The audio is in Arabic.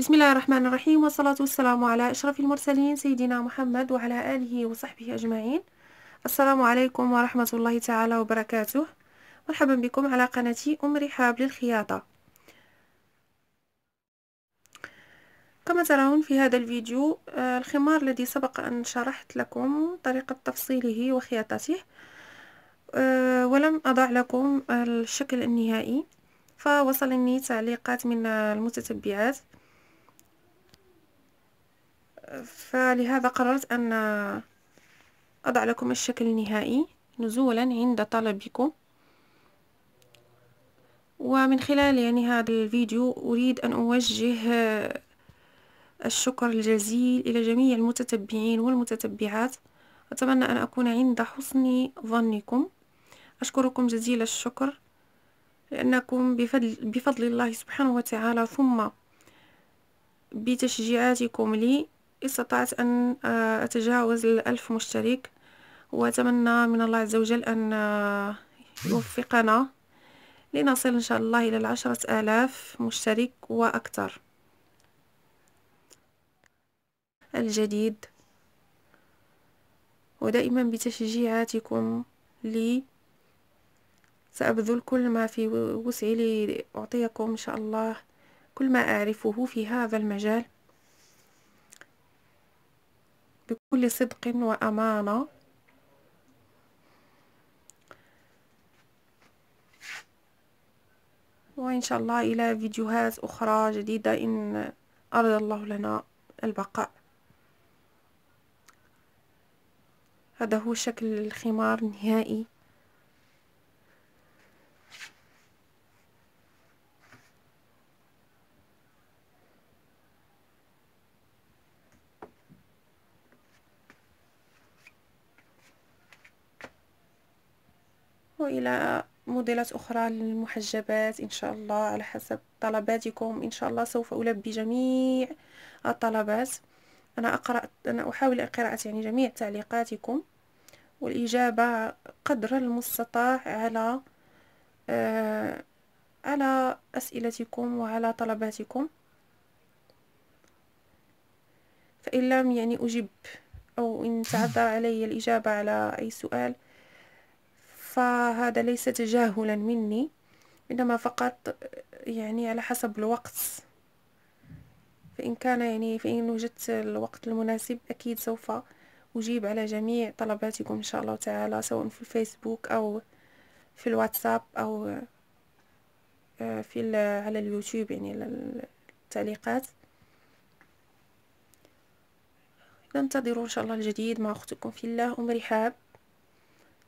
بسم الله الرحمن الرحيم والصلاة والسلام على أشرف المرسلين سيدنا محمد وعلى آله وصحبه أجمعين السلام عليكم ورحمة الله تعالى وبركاته مرحبا بكم على قناتي أم رحاب للخياطة كما ترون في هذا الفيديو الخمار الذي سبق أن شرحت لكم طريقة تفصيله وخياطته ولم أضع لكم الشكل النهائي فوصلني تعليقات من المتتبعات فلهذا قررت أن أضع لكم الشكل النهائي نزولا عند طلبكم ومن خلال يعني هذا الفيديو أريد أن أوجه الشكر الجزيل إلى جميع المتتبعين والمتتبعات أتمنى أن أكون عند حسن ظنكم أشكركم جزيل الشكر لأنكم بفضل, بفضل الله سبحانه وتعالى ثم بتشجيعاتكم لي استطعت أن آه، أتجاوز الألف مشترك وأتمنى من الله عز وجل أن آه، يوفقنا لنصل إن شاء الله إلى العشرة آلاف مشترك وأكثر الجديد ودائما بتشجيعاتكم لي سأبذل كل ما في وسعي لأعطيكم إن شاء الله كل ما أعرفه في هذا المجال بكل صدق وأمانة وإن شاء الله إلى فيديوهات أخرى جديدة إن أرد الله لنا البقاء هذا هو شكل الخمار النهائي وإلى موديلات أخرى للمحجبات إن شاء الله على حسب طلباتكم إن شاء الله سوف ألبي جميع الطلبات أنا أقرأ أنا أحاول قراءة يعني جميع تعليقاتكم والإجابة قدر المستطاع على آه على أسئلتكم وعلى طلباتكم فإن لم يعني أجب أو إن تعذر علي الإجابة على أي سؤال فهذا ليس تجاهلا مني إنما فقط يعني على حسب الوقت فإن كان يعني فإن وجدت الوقت المناسب أكيد سوف أجيب على جميع طلباتكم إن شاء الله تعالى سواء في الفيسبوك أو في الواتساب أو آه، في على اليوتيوب يعني التعليقات ننتظر إن شاء الله الجديد مع أختكم في الله أم رحاب